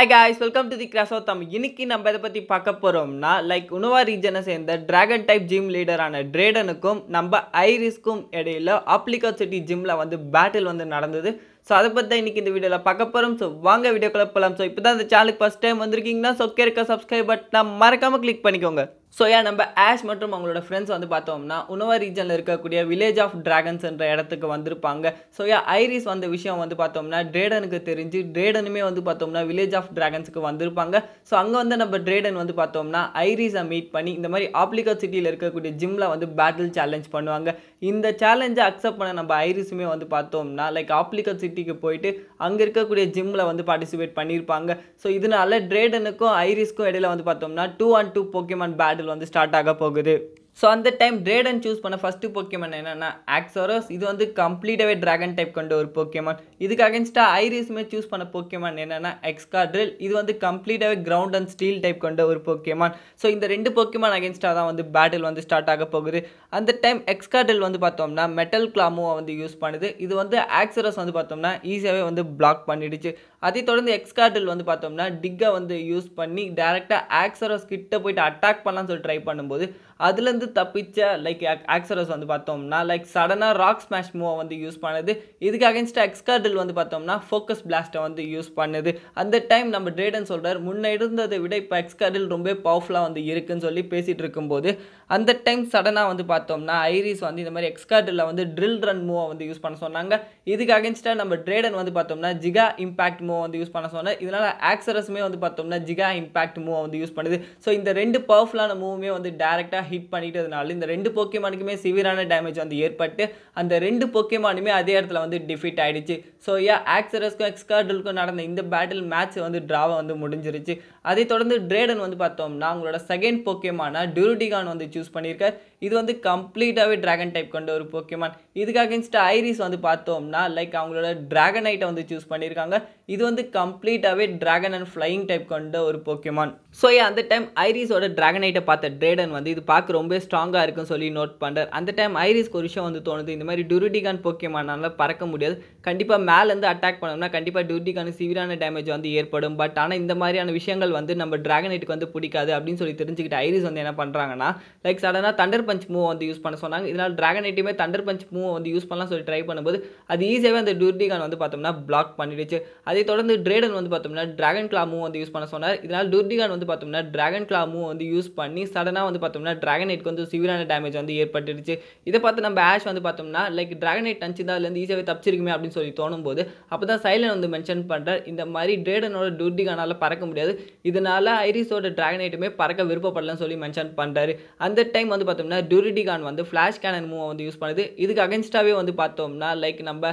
hi guys welcome to the கிராசோத்தம் இன்னைக்கு நம்ம இதை பற்றி பார்க்க போகிறோம்னா லைக் உணவா ரீஜனை சேர்ந்த டிராகன் டைப் ஜிம் லீடரான ட்ரேடனுக்கும் நம்ம ஐரிஸ்க்கும் இடையில ஆப்ளிகா சிட்டி ஜிம்மில் வந்து பேட்டில் வந்து நடந்தது ஸோ அதை பற்றி தான் இன்றைக்கி இந்த வீடியோவில் பார்க்க போகிறோம் ஸோ வாங்க கிளப் போகலாம் ஸோ இப்போ தான் இந்த சேனலுக்கு ஃபஸ்ட் டைம் வந்திருக்கீங்கன்னா ஸோ இருக்க சப்ஸ்கிரைப் பட்டனை மறக்காமல் கிளிக் பண்ணிக்கோங்க ஸோ ஏன் நம்ம ஆஷ் மற்றும் அவங்களோட ஃப்ரெண்ட்ஸ் வந்து பார்த்தோம்னா உணவா ரீஜனில் இருக்கக்கூடிய வில்லேஜ் ஆஃப் ட்ராகன்ஸ் என்ற இடத்துக்கு வந்திருப்பாங்க ஸோ ஏன் ஐரிஸ் வந்த விஷயம் வந்து பார்த்தோம்னா ட்ரேடனுக்கு தெரிஞ்சு ட்ரேடனுமே வந்து பார்த்தோம்னா வில்லேஜ் ஆஃப் ட்ராகன்ஸுக்கு வந்திருப்பாங்க ஸோ அங்கே வந்து நம்ம ட்ரேடன் வந்து பார்த்தோம்னா ஐரிஸை மீட் பண்ணி இந்த மாதிரி ஆப்ளிகா சிட்டியில் இருக்கக்கூடிய ஜிம்மில் வந்து பேட்டில் சேலஞ்ச் பண்ணுவாங்க இந்த சேலஞ்சை அக்செப்ட் பண்ண நம்ம ஐரிஸுமே வந்து பார்த்தோம்னா லைக் ஆப்ளிகா சிட்டிக்கு போயிட்டு அங்கே இருக்கக்கூடிய ஜிம்மில் வந்து பார்ட்டிசிபேட் பண்ணியிருப்பாங்க ஸோ இதனால ட்ரேடனுக்கும் ஐரிஸ்க்கும் இடையில வந்து பார்த்தோம்னா டூ அண்ட் டூ போக்கேமான் பேட் ஆண்டில் வந்து ஸ்டார்ட் ஆக போகுது ஸோ அந்த டைம் ட்ரேடன் சூஸ் பண்ண ஃபஸ்ட்டு போக்கேமன் என்னென்னா ஆக்ஸோரஸ் இது வந்து கம்ப்ளீட்டாகவே ட்ராகன் டைப் கொண்ட ஒரு போக்கியமான் இதுக்கு அகேன்ஸ்டாக ஐரிஸுமே சூஸ் பண்ண போக்கியமான் என்னென்னா எக்ஸ்கார்ட்ரில் இது வந்து கம்ப்ளீட்டாகவே கிரவுண்ட் அண்ட் ஸ்டீல் டைப் கொண்ட ஒரு போக்கியமான் ஸோ இந்த ரெண்டு போக்கியமான் அகேன்ஸ்டாக தான் வந்து பேட்டில் வந்து ஸ்டார்ட் ஆக போகுது அந்த டைம் ட்ரில் வந்து பார்த்தோம்னா மெட்டல் கிளாமுவை வந்து யூஸ் பண்ணுது இது வந்து ஆக்ஸரோஸ் வந்து பார்த்தோம்னா ஈஸியாகவே வந்து பிளாக் பண்ணிடுச்சு அதை தொடர்ந்து எக்ஸ்கார்டில் வந்து பார்த்தோம்னா டிக்கை வந்து யூஸ் பண்ணி டேரெக்டாக ஆக்சரஸ் கிட்ட போயிட்டு அட்டாக் பண்ணலாம்னு சொல்லி ட்ரை பண்ணும்போது அதுலேருந்து தப்பிச்ச லைக் ஆக்சரஸ் வந்து பார்த்தோம்னா லைக் சடனாக ராக் ஸ்மாஷ் மூவை வந்து யூஸ் பண்ணுது இதுக்கு அகேன்ஸ்டாக எக்ஸ்கார்டில் வந்து பார்த்தோம்னா ஃபோக்கஸ் பிளாஸ்ட்டை வந்து யூஸ் பண்ணுது அந்த டைம் நம்ம ட்ரேடன் சொல்கிறார் முன்ன இருந்ததை விட இப்போ எக்ஸ்கார்டில் ரொம்ப பவர்ஃபுல்லாக வந்து இருக்குன்னு சொல்லி பேசிகிட்டு இருக்கும்போது அந்த டைம் சடனாக வந்து பார்த்தோம்னா ஐரிஸ் வந்து இந்த மாதிரி எக்ஸ்கார்டில் வந்து ட்ரில் ரன் மூவை வந்து யூஸ் பண்ண சொன்னாங்க இதுக்கு அகேன்ஸ்டாக நம்ம ட்ரேடன் வந்து பார்த்தோம்னா ஜிகா இம்பாக்ட் மூவை வந்து யூஸ் பண்ண சொன்னேன் இதனால் ஆக்சரஸுமே வந்து பார்த்தோம்னா ஜிகா இம்பாக்ட் மூவை வந்து யூஸ் பண்ணுது ஸோ இந்த ரெண்டு பவர்ஃபுல்லான மூவுமே வந்து டேரெக்டாக ஹிட் பண்ணி பண்ணிட்டதுனால இந்த ரெண்டு போக்கியமானுக்குமே சிவியரான டேமேஜ் வந்து ஏற்பட்டு அந்த ரெண்டு போக்கியமானுமே அதே இடத்துல வந்து டிஃபீட் ஆகிடுச்சு ஸோ யா ஆக்சரஸ்க்கும் எக்ஸ்கார்டுக்கும் நடந்த இந்த பேட்டில் மேட்ச் வந்து ட்ராவை வந்து முடிஞ்சிருச்சு அதை தொடர்ந்து ட்ரேடன் வந்து பார்த்தோம்னா அவங்களோட செகண்ட் போக்கியமான டியூரிட்டிகான் வந்து சூஸ் பண்ணியிருக்கார் இது வந்து கம்ப்ளீட்டாகவே ட்ராகன் டைப் கொண்ட ஒரு போக்கியமான் இதுக்கு அகேன்ஸ்ட் ஐரிஸ் வந்து பார்த்தோம்னா லைக் அவங்களோட ட்ராகன் ஐட்டை வந்து சூஸ் பண்ணியிருக்காங்க இது வந்து கம்ப்ளீட்டாகவே ட்ராகன் அண்ட் ஃப்ளையிங் டைப் கொண்ட ஒரு போக்கியமான் ஸோ அந்த டைம் ஐரிஸோட ட்ராகன் ஐட்டை பார்த்த ட்ரேடன் வந்து இது பார்க்க ரொம்ப ரொம்பவே ஸ்ட்ராங்காக இருக்குன்னு சொல்லி நோட் பண்ணுறார் அந்த டைம் ஐரிஸ்க்கு ஒரு விஷயம் வந்து தோணுது இந்த மாதிரி டூரிடிகான் போக்கியமானால பறக்க முடியாது கண்டிப்பாக மேலேருந்து அட்டாக் பண்ணோம்னா கண்டிப்பாக டுருடிகான் சிவியரான டேமேஜ் வந்து ஏற்படும் பட் ஆனால் இந்த மாதிரியான விஷயங்கள் வந்து நம்ம ட்ராகனைட்டுக்கு வந்து பிடிக்காது அப்படின்னு சொல்லி தெரிஞ்சுக்கிட்டு ஐரிஸ் வந்து என்ன பண்ணுறாங்கன்னா லைக் சடனாக தண்டர் பஞ்ச் மூவ் வந்து யூஸ் பண்ண சொன்னாங்க இதனால் ட்ராகனைட்டுமே தண்டர் பஞ்ச் மூவ் வந்து யூஸ் பண்ணலாம் சொல்லி ட்ரை பண்ணும்போது அது ஈஸியாகவே அந்த டுருடிகான் வந்து பார்த்தோம்னா பிளாக் பண்ணிடுச்சு அதை தொடர்ந்து ட்ரேடன் வந்து பார்த்தோம்னா ட்ராகன் கிளா மூவ் வந்து யூஸ் பண்ண சொன்னார் இதனால் டூர்டிகான் வந்து பார்த்தோம்னா ட்ராகன் கிளா மூவ் வந்து யூஸ் பண்ணி சடனாக வந்து பார்த்தோம்னா ட்ராகனைட்டுக்கு அவருக்கு வந்து சிவியரான டேமேஜ் வந்து ஏற்பட்டுருச்சு இதை பார்த்து நம்ம ஆஷ் வந்து பார்த்தோம்னா லைக் ட்ராகன் ஐட் டன்ச்சு தான் அதுலேருந்து ஈஸியாகவே தப்பிச்சிருக்குமே அப்படின்னு சொல்லி தோணும் போது அப்போ தான் சைலன் வந்து மென்ஷன் பண்ணுறார் இந்த மாதிரி ட்ரேடனோட டூட்டிகானால் பறக்க முடியாது இதனால் ஐரிஸோட ட்ராகன் ஐட்டுமே பறக்க விருப்பப்படலன்னு சொல்லி மென்ஷன் பண்ணுறாரு அந்த டைம் வந்து பார்த்தோம்னா டூரிட்டிகான் வந்து ஃப்ளாஷ் கேனன் மூவ் வந்து யூஸ் பண்ணுது இதுக்கு அகென்ஸ்டாகவே வந்து பார்த்தோம்னா லைக் நம்ம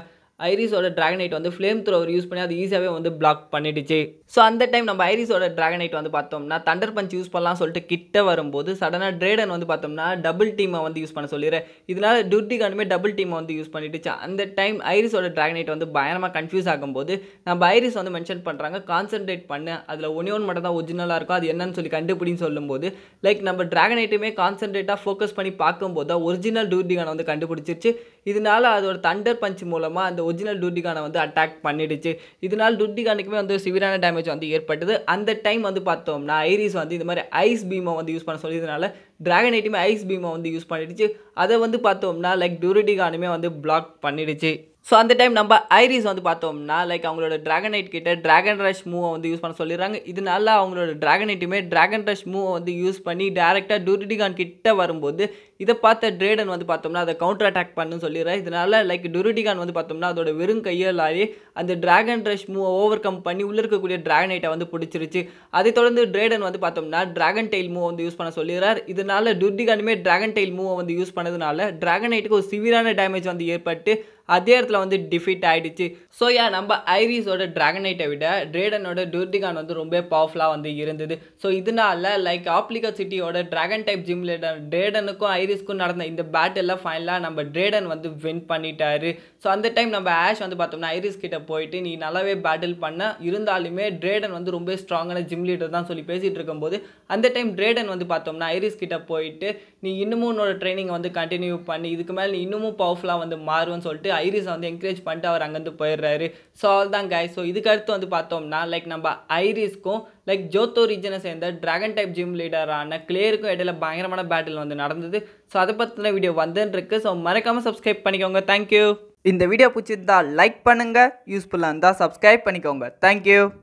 ஐரிஸோட ட்ராகனைட் வந்து ஃப்ளேம் த்ரோவர் யூஸ் பண்ணி அது ஈஸியாகவே வந்து பிளாக் பண்ணிடுச்சு ஸோ அந்த டைம் நம்ம ஐரிஸோட ட்ராகனைட் வந்து பார்த்தோம்னா தண்டர் பஞ்ச் யூஸ் பண்ணலாம் சொல்லிட்டு கிட்ட வரும்போது சடனாக ட்ரேடன் வந்து பார்த்தோம்னா டபுள் டீமை வந்து யூஸ் பண்ண சொல்லிடுறேன் இதனால் டுர்டிகானுமே டபுள் டீமை வந்து யூஸ் பண்ணிட்டுச்சு அந்த டைம் ஐரிஸோட ட்ராகனைட் வந்து பயங்கரமாக கன்ஃபியூஸ் ஆகும்போது நம்ம ஐரிஸ் வந்து மென்ஷன் பண்ணுறாங்க கான்சென்ட்ரேட் பண்ணு அதில் ஒன்னே ஒன் மட்டும் தான் ஒரிஜினலாக இருக்கும் அது என்னன்னு சொல்லி கண்டுபிடின்னு சொல்லும்போது லைக் நம்ம ட்ராகனைட்டுமே கான்சென்ட்ரேட்டாக ஃபோக்கஸ் பண்ணி பார்க்கும்போது தான் ஒரிஜினல் டூர்டிகானை வந்து கண்டுபிடிச்சிருச்சு இதனால் அதோட தண்டர் பஞ்ச் மூலமாக அந்த ஒரிஜினல் டூர்டிகானை வந்து அட்டாக் பண்ணிடுச்சு இதனால் டூர்டிகானுக்குமே வந்து சிவிரான டேமேஜ் டேமேஜ் வந்து ஏற்பட்டது அந்த டைம் வந்து பார்த்தோம்னா ஐரிஸ் வந்து இந்த மாதிரி ஐஸ் பீமை வந்து யூஸ் பண்ண சொல்லியதுனால ட்ராகன் ஐட்டியுமே ஐஸ் பீமை வந்து யூஸ் பண்ணிடுச்சு அதை வந்து பார்த்தோம்னா லைக் டூரிட்டிகானுமே வந்து பிளாக் பண்ணிடுச்சு ஸோ அந்த டைம் நம்ம ஐரிஸ் வந்து பார்த்தோம்னா லைக் அவங்களோட ட்ராகன் நைட் கிட்ட ட்ராகன் ரஷ் மூவை வந்து யூஸ் பண்ண சொல்லிடுறாங்க இதனால அவங்களோட ட்ராகன் நைட்டுமே ட்ராகன் ரஷ் மூவை வந்து யூஸ் பண்ணி டேரெக்டாக டூரிடிகான் கிட்ட வரும்போது இதை பார்த்த ட்ரேடன் வந்து பார்த்தோம்னா அதை கவுண்டர் அட்டாக் பண்ணுன்னு சொல்லிடுறேன் இதனால லைக் டூரிடிகான் வந்து பார்த்தோம்னா அதோட வெறும் கையாலே அந்த ட்ராகன் ரஷ் மூவை ஓவர் கம் பண்ணி உள்ளே இருக்கக்கூடிய ட்ராகன் நைட்டை வந்து பிடிச்சிருச்சு அதை தொடர்ந்து ட்ரேடன் வந்து பார்த்தோம்னா ட்ராகன் டெயில் மூவை வந்து யூஸ் பண்ண சொல்லிடுறார் இதனால டூரிடிகானுமே ட்ராகன் டெயில் மூவை வந்து யூஸ் பண்ணதுனால ட்ராகன் நைட்டுக்கு ஒரு சிவியரான டேமேஜ் வந்து ஏற்பட்டு அதே இடத்துல வந்து டிஃபீட் ஆகிடுச்சு ஸோ யா நம்ம ஐரிஸோட ட்ராகனைட்டை விட ட்ரேடனோட டூர்டிகான் வந்து ரொம்ப பவர்ஃபுல்லாக வந்து இருந்தது ஸோ இதனால லைக் ஆப்ளிகா சிட்டியோட ட்ராகன் டைப் ஜிம் ட்ரேடனுக்கும் ஐரிஸ்க்கும் நடந்த இந்த பேட்டலில் ஃபைனலாக நம்ம ட்ரேடன் வந்து வின் பண்ணிட்டாரு ஸோ அந்த டைம் நம்ம ஆஷ் வந்து பார்த்தோம்னா ஐரிஸ் கிட்ட போயிட்டு நீ நல்லாவே பேட்டில் பண்ண இருந்தாலுமே ட்ரேடன் வந்து ரொம்ப ஸ்ட்ராங்கான ஜிம் லீடர் தான் சொல்லி பேசிகிட்டு இருக்கும்போது அந்த டைம் ட்ரேடன் வந்து பார்த்தோம்னா ஐரிஸ் கிட்ட போயிட்டு நீ இன்னமும் உன்னோட ட்ரைனிங் வந்து கண்டினியூ பண்ணி இதுக்கு மேலே நீ இன்னமும் பவர்ஃபுல்லாக வந்து மாறுவேன்னு சொல்லிட்டு ஐரிஸை வந்து என்கரேஜ் பண்ணிட்டு அவர் அங்கேருந்து போயிடுறாரு ஸோ அவள் தான் காய் ஸோ இதுக்கடுத்து வந்து பார்த்தோம்னா லைக் நம்ம ஐரிஸ்க்கும் லைக் ஜோத்தோ ரீஜனை சேர்ந்த ட்ராகன் டைப் ஜிம் லீடரான கிளியருக்கும் இடையில பயங்கரமான பேட்டில் வந்து நடந்தது ஸோ அதை பற்றின வீடியோ வந்துருக்கு ஸோ மறக்காமல் சப்ஸ்கிரைப் பண்ணிக்கோங்க தேங்க்யூ இந்த வீடியோ பிடிச்சிருந்தால் லைக் பண்ணுங்கள் யூஸ்ஃபுல்லாக இருந்தால் சப்ஸ்கிரைப் பண்ணிக்கோங்க தேங்க்யூ